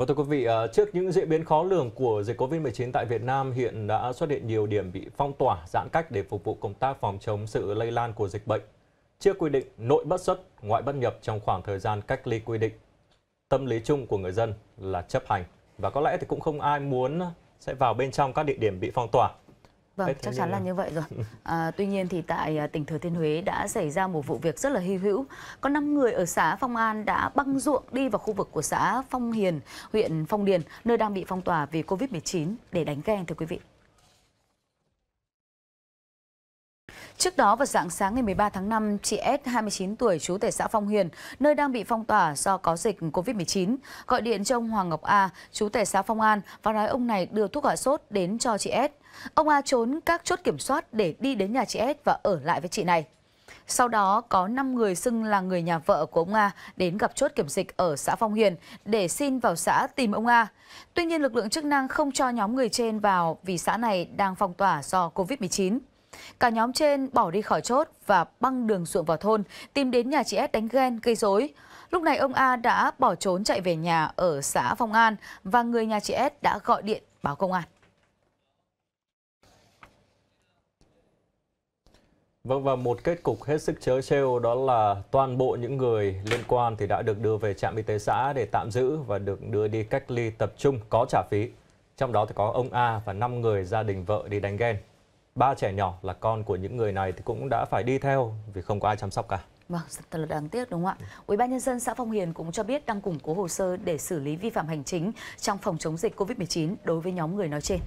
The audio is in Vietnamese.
Và vâng thưa quý vị, à, trước những diễn biến khó lường của dịch COVID-19 tại Việt Nam, hiện đã xuất hiện nhiều điểm bị phong tỏa, giãn cách để phục vụ công tác phòng chống sự lây lan của dịch bệnh. trước quy định nội bất xuất, ngoại bất nhập trong khoảng thời gian cách ly quy định. Tâm lý chung của người dân là chấp hành. Và có lẽ thì cũng không ai muốn sẽ vào bên trong các địa điểm bị phong tỏa. Vâng, chắc chắn là như vậy rồi. À, tuy nhiên thì tại à, tỉnh Thừa Thiên Huế đã xảy ra một vụ việc rất là hy hữu. Có 5 người ở xã Phong An đã băng ruộng đi vào khu vực của xã Phong Hiền, huyện Phong Điền, nơi đang bị phong tỏa vì Covid-19 để đánh ghen thưa quý vị. Trước đó vào dạng sáng ngày 13 tháng 5, chị S, 29 tuổi, trú tại xã Phong Hiền, nơi đang bị phong tỏa do có dịch COVID-19, gọi điện cho ông Hoàng Ngọc A, chú tại xã Phong An và nói ông này đưa thuốc hạ sốt đến cho chị S. Ông A trốn các chốt kiểm soát để đi đến nhà chị S và ở lại với chị này. Sau đó có 5 người xưng là người nhà vợ của ông A đến gặp chốt kiểm dịch ở xã Phong Hiền để xin vào xã tìm ông A. Tuy nhiên lực lượng chức năng không cho nhóm người trên vào vì xã này đang phong tỏa do Covid-19. Cả nhóm trên bỏ đi khỏi chốt và băng đường ruộng vào thôn, tìm đến nhà chị S đánh ghen, gây rối. Lúc này ông A đã bỏ trốn chạy về nhà ở xã Phong An và người nhà chị S đã gọi điện báo công an. Vâng và một kết cục hết sức chớ trêu đó là toàn bộ những người liên quan thì đã được đưa về trạm y tế xã để tạm giữ và được đưa đi cách ly tập trung có trả phí. Trong đó thì có ông A và 5 người gia đình vợ đi đánh ghen ba trẻ nhỏ là con của những người này thì cũng đã phải đi theo vì không có ai chăm sóc cả. Vâng, thật là đáng tiếc đúng không ạ? Ủy ban nhân dân xã Phong Hiền cũng cho biết đang củng cố hồ sơ để xử lý vi phạm hành chính trong phòng chống dịch Covid-19 đối với nhóm người nói trên.